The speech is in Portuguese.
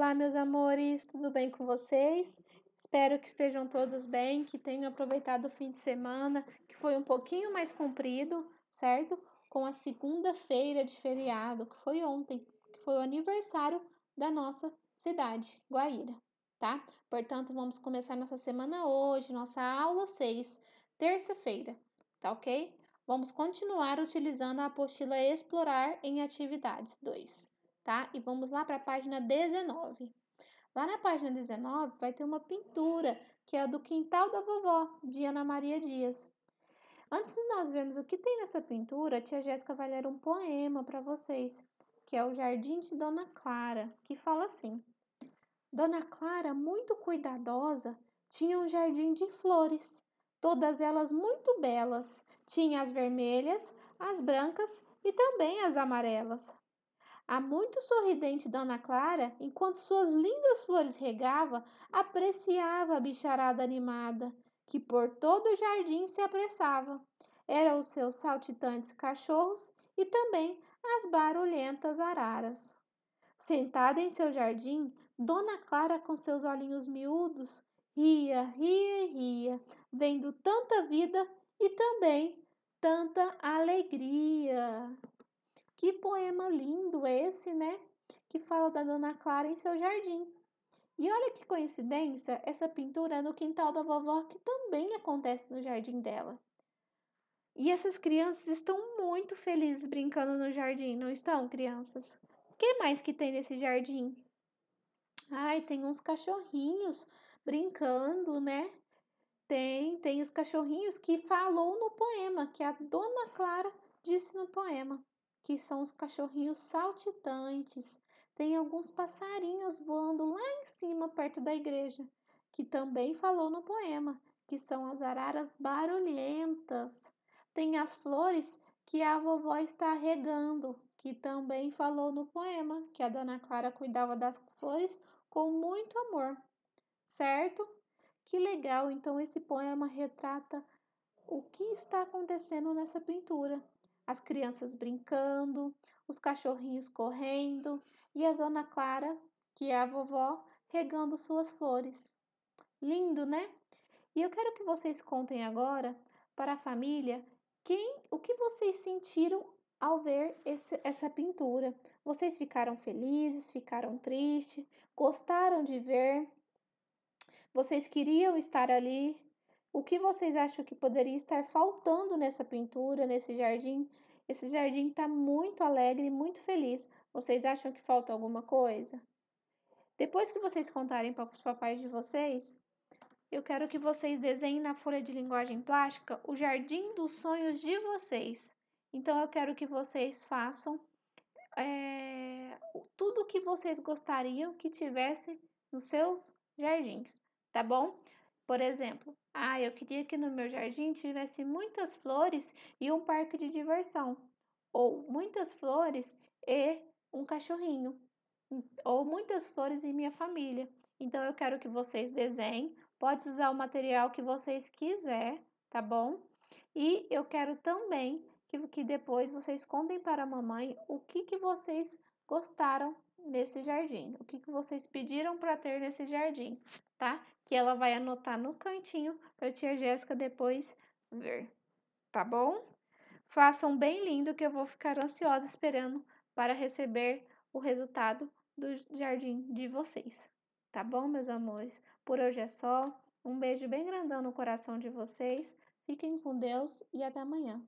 Olá, meus amores, tudo bem com vocês? Espero que estejam todos bem, que tenham aproveitado o fim de semana, que foi um pouquinho mais comprido, certo? Com a segunda-feira de feriado, que foi ontem, que foi o aniversário da nossa cidade, Guaíra, tá? Portanto, vamos começar nossa semana hoje, nossa aula 6, terça-feira, tá ok? Vamos continuar utilizando a apostila Explorar em Atividades 2 tá? E vamos lá para a página 19. Lá na página 19 vai ter uma pintura que é a do quintal da vovó, de Ana Maria Dias. Antes de nós vermos o que tem nessa pintura, a tia Jéssica vai ler um poema para vocês, que é o Jardim de Dona Clara, que fala assim: Dona Clara, muito cuidadosa, tinha um jardim de flores, todas elas muito belas. Tinha as vermelhas, as brancas e também as amarelas. A muito sorridente Dona Clara, enquanto suas lindas flores regava, apreciava a bicharada animada, que por todo o jardim se apressava. Eram os seus saltitantes cachorros e também as barulhentas araras. Sentada em seu jardim, Dona Clara, com seus olhinhos miúdos, ria, ria e ria, vendo tanta vida e também tanta alegria. Que poema lindo esse, né? Que fala da Dona Clara em seu jardim. E olha que coincidência, essa pintura é no quintal da vovó, que também acontece no jardim dela. E essas crianças estão muito felizes brincando no jardim, não estão, crianças? O que mais que tem nesse jardim? Ai, tem uns cachorrinhos brincando, né? Tem, tem os cachorrinhos que falou no poema, que a Dona Clara disse no poema que são os cachorrinhos saltitantes. Tem alguns passarinhos voando lá em cima, perto da igreja, que também falou no poema, que são as araras barulhentas. Tem as flores que a vovó está regando, que também falou no poema, que a dona Clara cuidava das flores com muito amor. Certo? Que legal! Então, esse poema retrata o que está acontecendo nessa pintura as crianças brincando, os cachorrinhos correndo e a dona Clara, que é a vovó, regando suas flores. Lindo, né? E eu quero que vocês contem agora para a família quem, o que vocês sentiram ao ver esse, essa pintura. Vocês ficaram felizes, ficaram tristes, gostaram de ver, vocês queriam estar ali, o que vocês acham que poderia estar faltando nessa pintura, nesse jardim? Esse jardim está muito alegre, muito feliz. Vocês acham que falta alguma coisa? Depois que vocês contarem para os papais de vocês, eu quero que vocês desenhem na folha de linguagem plástica o jardim dos sonhos de vocês. Então, eu quero que vocês façam é, tudo o que vocês gostariam que tivesse nos seus jardins, tá bom? Por exemplo, ah, eu queria que no meu jardim tivesse muitas flores e um parque de diversão, ou muitas flores e um cachorrinho, ou muitas flores e minha família. Então eu quero que vocês desenhem, pode usar o material que vocês quiser, tá bom? E eu quero também que, que depois vocês contem para a mamãe o que, que vocês gostaram nesse jardim, o que, que vocês pediram para ter nesse jardim, tá? Que ela vai anotar no cantinho para tia Jéssica depois ver, tá bom? Façam bem lindo que eu vou ficar ansiosa esperando para receber o resultado do jardim de vocês. Tá bom, meus amores? Por hoje é só. Um beijo bem grandão no coração de vocês. Fiquem com Deus e até amanhã.